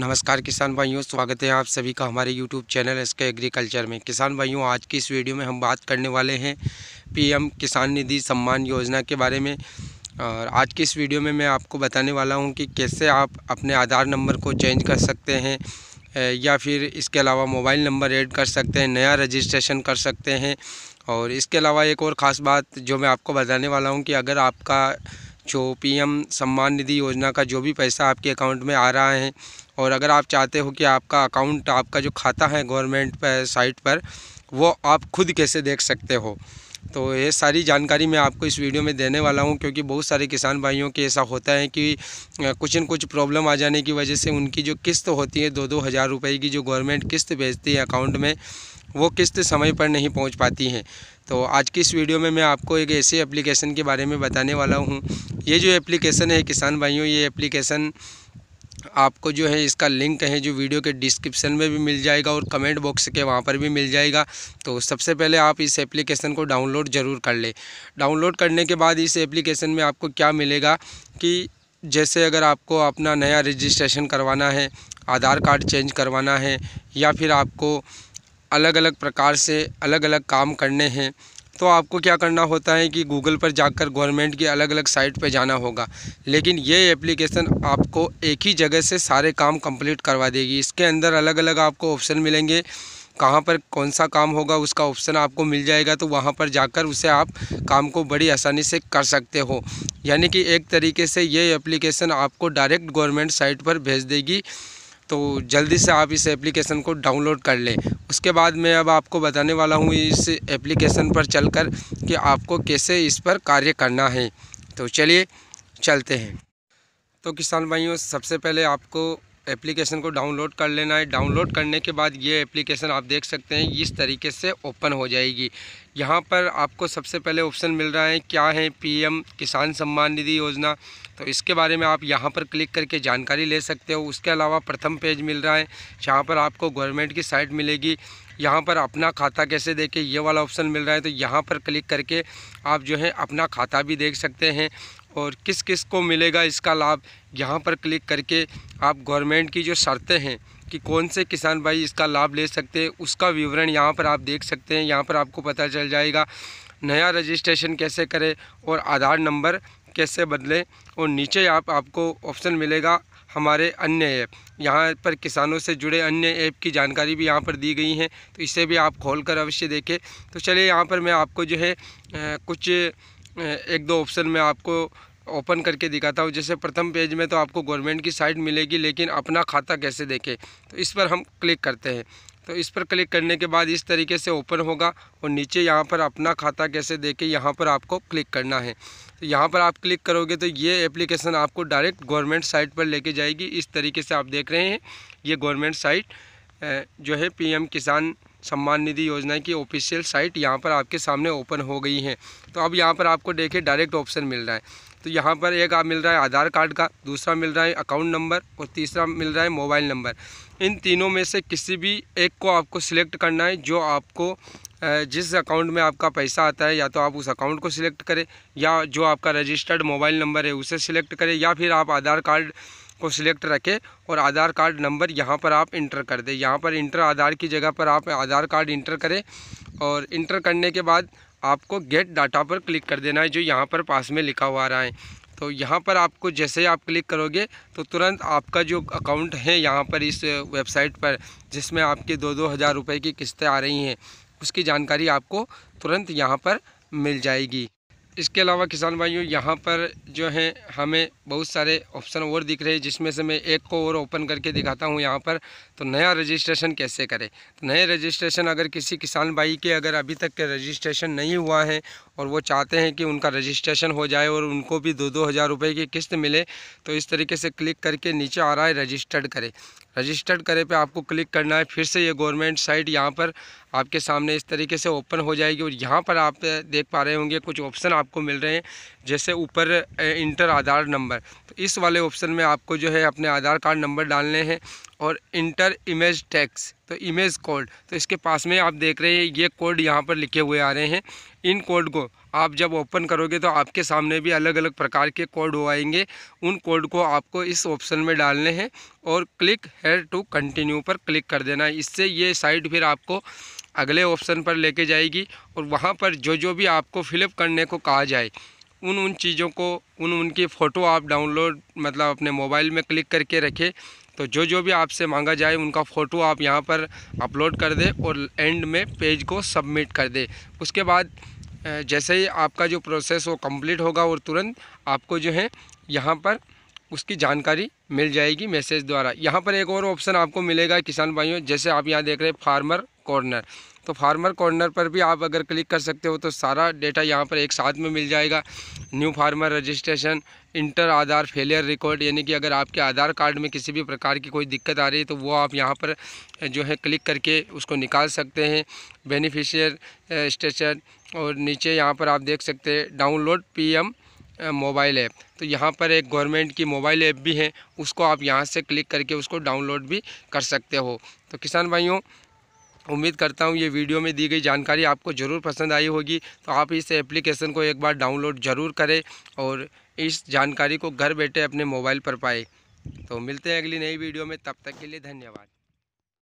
नमस्कार किसान भाइयों स्वागत है आप सभी का हमारे YouTube channel S K agriculture में किसान भाइयों आज की इस वीडियो में हम बात करने वाले हैं पीएम किसान निधि सम्मान योजना के बारे में और आज की इस वीडियो में मैं आपको बताने वाला हूं कि कैसे आप अपने आधार नंबर को चेंज कर सकते हैं या फिर इसके अलावा मोबाइल नंबर एड कर सकते हैं नया रजिस्ट्रेशन कर सकते हैं और इसके अलावा एक और ख़ास बात जो मैं आपको बताने वाला हूँ कि अगर आपका जो पीएम सम्मान निधि योजना का जो भी पैसा आपके अकाउंट में आ रहा है और अगर आप चाहते हो कि आपका अकाउंट आपका जो खाता है गवर्नमेंट पर साइट पर वो आप खुद कैसे देख सकते हो तो ये सारी जानकारी मैं आपको इस वीडियो में देने वाला हूँ क्योंकि बहुत सारे किसान भाइयों के ऐसा होता है कि कुछ न कुछ प्रॉब्लम आ जाने की वजह से उनकी जो किस्त होती है दो दो हज़ार रुपये की जो गवर्नमेंट किस्त भेजती है अकाउंट में वो किस्त समय पर नहीं पहुंच पाती हैं तो आज की इस वीडियो में मैं आपको एक ऐसे एप्लीकेशन के बारे में बताने वाला हूँ ये जो एप्लीकेशन है किसान भाइयों ये एप्लीकेशन आपको जो है इसका लिंक है जो वीडियो के डिस्क्रिप्शन में भी मिल जाएगा और कमेंट बॉक्स के वहाँ पर भी मिल जाएगा तो सबसे पहले आप इस एप्लीकेशन को डाउनलोड ज़रूर कर लें डाउनलोड करने के बाद इस एप्लीकेशन में आपको क्या मिलेगा कि जैसे अगर आपको अपना नया रजिस्ट्रेशन करवाना है आधार कार्ड चेंज करवाना है या फिर आपको अलग अलग प्रकार से अलग अलग काम करने हैं तो आपको क्या करना होता है कि गूगल पर जाकर गवर्नमेंट की अलग अलग साइट पर जाना होगा लेकिन ये एप्लीकेशन आपको एक ही जगह से सारे काम कंप्लीट करवा देगी इसके अंदर अलग अलग आपको ऑप्शन मिलेंगे कहाँ पर कौन सा काम होगा उसका ऑप्शन आपको मिल जाएगा तो वहाँ पर जाकर उसे आप काम को बड़ी आसानी से कर सकते हो यानी कि एक तरीके से ये एप्लीकेशन आपको डायरेक्ट गवर्नमेंट साइट पर भेज देगी तो जल्दी से आप इस एप्लीकेशन को डाउनलोड कर लें उसके बाद मैं अब आपको बताने वाला हूँ इस एप्लीकेशन पर चलकर कि आपको कैसे इस पर कार्य करना है तो चलिए चलते हैं तो किसान भाइयों सबसे पहले आपको एप्लीकेशन को डाउनलोड कर लेना है डाउनलोड करने के बाद ये एप्लीकेशन आप देख सकते हैं इस तरीके से ओपन हो जाएगी यहाँ पर आपको सबसे पहले ऑप्शन मिल रहा है क्या है पीएम किसान सम्मान निधि योजना तो इसके बारे में आप यहाँ पर क्लिक करके जानकारी ले सकते हो उसके अलावा प्रथम पेज मिल रहा है जहाँ पर आपको गवर्नमेंट की साइट मिलेगी यहाँ पर अपना खाता कैसे देखें ये वाला ऑप्शन मिल रहा है तो यहाँ पर क्लिक करके आप जो है अपना खाता भी देख सकते हैं और किस किस को मिलेगा इसका लाभ यहाँ पर क्लिक करके आप गवर्नमेंट की जो शर्तें हैं कि कौन से किसान भाई इसका लाभ ले सकते हैं उसका विवरण यहाँ पर आप देख सकते हैं यहाँ पर आपको पता चल जाएगा नया रजिस्ट्रेशन कैसे करें और आधार नंबर कैसे बदलें और नीचे आप आपको ऑप्शन मिलेगा हमारे अन्य ऐप यहाँ पर किसानों से जुड़े अन्य ऐप की जानकारी भी यहाँ पर दी गई हैं तो इसे भी आप खोल कर अवश्य देखें तो चलिए यहाँ पर मैं आपको जो है कुछ एक दो ऑप्शन में आपको ओपन करके दिखाता हूँ जैसे प्रथम पेज में तो आपको गवर्नमेंट की साइट मिलेगी लेकिन अपना खाता कैसे देखें तो इस पर हम क्लिक करते हैं तो इस पर क्लिक करने के बाद इस तरीके से ओपन होगा और नीचे यहाँ पर अपना खाता कैसे देखें यहाँ पर आपको क्लिक करना है तो यहाँ पर आप क्लिक करोगे तो ये एप्लीकेशन आपको डायरेक्ट गवर्नमेंट साइट पर लेके जाएगी इस तरीके से आप देख रहे हैं ये गवर्नमेंट साइट जो है पीएम किसान सम्मान निधि योजना की ऑफिशियल साइट यहाँ पर आपके सामने ओपन हो गई है तो अब यहाँ पर आपको देखिए डायरेक्ट ऑप्शन मिल रहा है तो यहाँ पर एक आप मिल रहा है आधार कार्ड का दूसरा मिल रहा है अकाउंट नंबर और तीसरा मिल रहा है मोबाइल नंबर इन तीनों में से किसी भी एक को आपको सिलेक्ट करना है जो आपको जिस अकाउंट में आपका पैसा आता है या तो आप उस अकाउंट को सिलेक्ट करें या जो आपका रजिस्टर्ड मोबाइल नंबर है उसे सिलेक्ट करें या फिर आप आधार कार्ड को सिलेक्ट रखें और आधार कार्ड नंबर यहाँ पर आप इंटर कर दें यहाँ पर इंटर आधार की जगह पर आप आधार कार्ड इंटर करें और इंटर करने के बाद आपको गेट डाटा पर क्लिक कर देना है जो यहाँ पर पास में लिखा हुआ आ रहा है तो यहाँ पर आपको जैसे ही आप क्लिक करोगे तो तुरंत आपका जो अकाउंट है यहाँ पर इस वेबसाइट पर जिसमें आपके दो दो हज़ार रुपये की किस्तें आ रही हैं उसकी जानकारी आपको तुरंत यहाँ पर मिल जाएगी इसके अलावा किसान भाइयों यहाँ पर जो है हमें बहुत सारे ऑप्शन और दिख रहे हैं जिसमें से मैं एक को और ओपन करके दिखाता हूँ यहाँ पर तो नया रजिस्ट्रेशन कैसे करें तो नए रजिस्ट्रेशन अगर किसी किसान भाई के अगर अभी तक के रजिस्ट्रेशन नहीं हुआ है और वो चाहते हैं कि उनका रजिस्ट्रेशन हो जाए और उनको भी दो दो हज़ार रुपये की किस्त मिले तो इस तरीके से क्लिक करके नीचे आ रहा है रजिस्टर्ड करें रजिस्टर्ड करे पे आपको क्लिक करना है फिर से ये गवर्नमेंट साइट यहाँ पर आपके सामने इस तरीके से ओपन हो जाएगी और यहाँ पर आप देख पा रहे होंगे कुछ ऑप्शन आपको मिल रहे हैं जैसे ऊपर इंटर आधार नंबर तो इस वाले ऑप्शन में आपको जो है अपने आधार कार्ड नंबर डालने हैं और इंटर इमेज टैक्स तो इमेज कोड तो इसके पास में आप देख रहे हैं ये कोड यहाँ पर लिखे हुए आ रहे हैं इन कोड को आप जब ओपन करोगे तो आपके सामने भी अलग अलग प्रकार के कोड हो आएंगे उन कोड को आपको इस ऑप्शन में डालने हैं और क्लिक हेयर टू कंटिन्यू पर क्लिक कर देना है इससे ये साइट फिर आपको अगले ऑप्शन पर लेके जाएगी और वहाँ पर जो जो भी आपको फिलअप करने को कहा जाए उन उन चीज़ों को उन उनकी फ़ोटो आप डाउनलोड मतलब अपने मोबाइल में क्लिक करके रखें तो जो जो भी आपसे मांगा जाए उनका फ़ोटो आप यहाँ पर अपलोड कर दे और एंड में पेज को सबमिट कर दे उसके बाद जैसे ही आपका जो प्रोसेस वो कंप्लीट होगा और तुरंत आपको जो है यहाँ पर उसकी जानकारी मिल जाएगी मैसेज द्वारा यहाँ पर एक और ऑप्शन आपको मिलेगा किसान भाइयों जैसे आप यहाँ देख रहे हैं फार्मर कॉर्नर तो फार्मर कॉर्नर पर भी आप अगर क्लिक कर सकते हो तो सारा डेटा यहाँ पर एक साथ में मिल जाएगा new farmer registration enter Aadhaar failure record यानी कि अगर आपके आधार कार्ड में किसी भी प्रकार की कोई दिक्कत आ रही है तो वो आप यहाँ पर जो है क्लिक करके उसको निकाल सकते हैं बेनिफिशियर स्टेशन और नीचे यहाँ पर आप देख सकते हैं डाउनलोड पीएम मोबाइल ऐप तो यहाँ पर एक गवर्नमेंट की मोबाइल ऐप भी है उसको आप यहाँ से क्लिक करके उसको डाउनलोड भी कर सकते हो तो किसान भाइयों उम्मीद करता हूँ ये वीडियो में दी गई जानकारी आपको ज़रूर पसंद आई होगी तो आप इस एप्लीकेशन को एक बार डाउनलोड ज़रूर करें और इस जानकारी को घर बैठे अपने मोबाइल पर पाए तो मिलते हैं अगली नई वीडियो में तब तक के लिए धन्यवाद